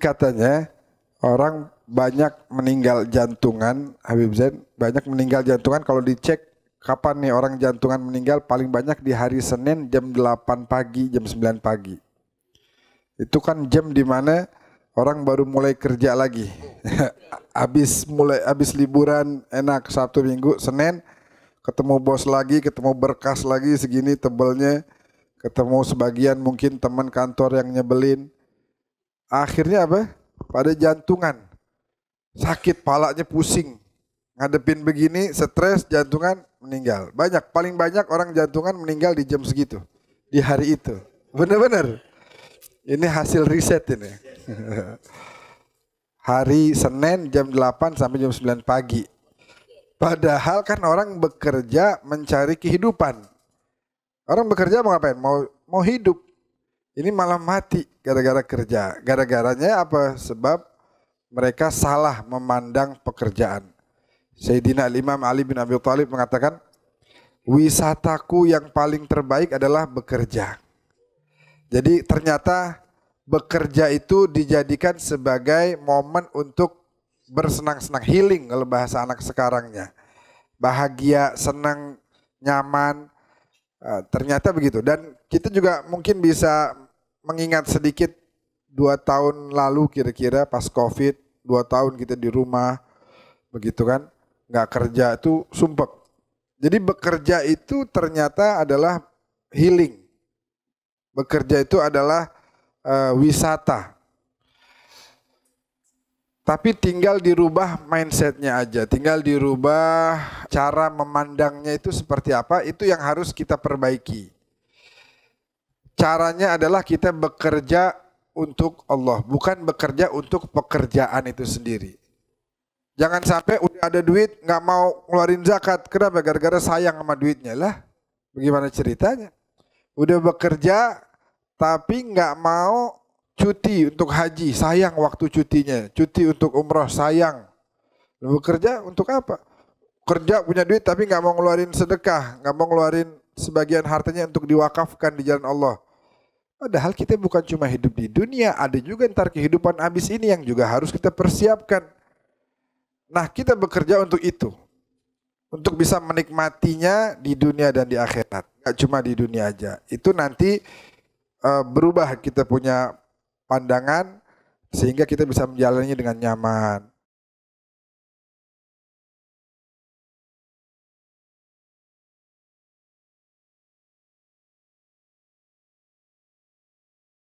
katanya orang banyak meninggal jantungan Habib Zain banyak meninggal jantungan kalau dicek kapan nih orang jantungan meninggal paling banyak di hari Senin jam 8 pagi jam 9 pagi itu kan jam dimana orang baru mulai kerja lagi habis mulai habis liburan enak Sabtu Minggu Senin ketemu bos lagi ketemu berkas lagi segini tebelnya ketemu sebagian mungkin teman kantor yang nyebelin Akhirnya apa? Pada jantungan. Sakit, palanya pusing. Ngadepin begini, stres, jantungan, meninggal. Banyak, paling banyak orang jantungan meninggal di jam segitu. Di hari itu. Bener-bener. Ini hasil riset ini. hari Senin jam 8 sampai jam 9 pagi. Padahal kan orang bekerja mencari kehidupan. Orang bekerja mau ngapain? Mau mau hidup. Ini malah mati gara-gara kerja. Gara-garanya apa? Sebab mereka salah memandang pekerjaan. Sayyidina Imam Ali bin Abi Thalib mengatakan, "Wisataku yang paling terbaik adalah bekerja." Jadi ternyata bekerja itu dijadikan sebagai momen untuk bersenang-senang healing kalau bahasa anak sekarangnya. Bahagia, senang, nyaman. Eh, ternyata begitu. Dan kita juga mungkin bisa mengingat sedikit dua tahun lalu kira-kira pas covid dua tahun kita di rumah begitu kan nggak kerja itu sumpek jadi bekerja itu ternyata adalah healing bekerja itu adalah uh, wisata tapi tinggal dirubah mindsetnya aja tinggal dirubah cara memandangnya itu seperti apa itu yang harus kita perbaiki caranya adalah kita bekerja untuk Allah, bukan bekerja untuk pekerjaan itu sendiri. Jangan sampai udah ada duit nggak mau ngeluarin zakat. Kenapa? Gara-gara sayang sama duitnya lah. Bagaimana ceritanya? Udah bekerja tapi nggak mau cuti untuk haji, sayang waktu cutinya. Cuti untuk umroh, sayang. bekerja untuk apa? Kerja punya duit tapi nggak mau ngeluarin sedekah, nggak mau ngeluarin sebagian hartanya untuk diwakafkan di jalan Allah Padahal kita bukan cuma hidup di dunia, ada juga ntar kehidupan abis ini yang juga harus kita persiapkan. Nah kita bekerja untuk itu. Untuk bisa menikmatinya di dunia dan di akhirat. Gak cuma di dunia aja. Itu nanti uh, berubah kita punya pandangan sehingga kita bisa menjalannya dengan nyaman.